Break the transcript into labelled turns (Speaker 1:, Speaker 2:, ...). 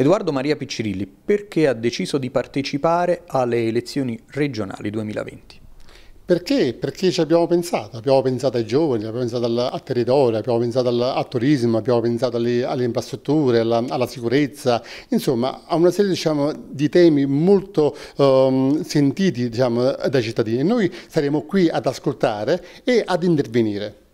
Speaker 1: Edoardo Maria Piccirilli, perché ha deciso di partecipare alle elezioni regionali 2020?
Speaker 2: Perché? Perché ci abbiamo pensato, abbiamo pensato ai giovani, abbiamo pensato al, al territorio, abbiamo pensato al, al, turismo, abbiamo pensato alle, alle infrastrutture, alla, alla, sicurezza, insomma a una serie diciamo, di temi molto um, sentiti diciamo, dai cittadini. Noi saremo qui ad ascoltare e ad intervenire.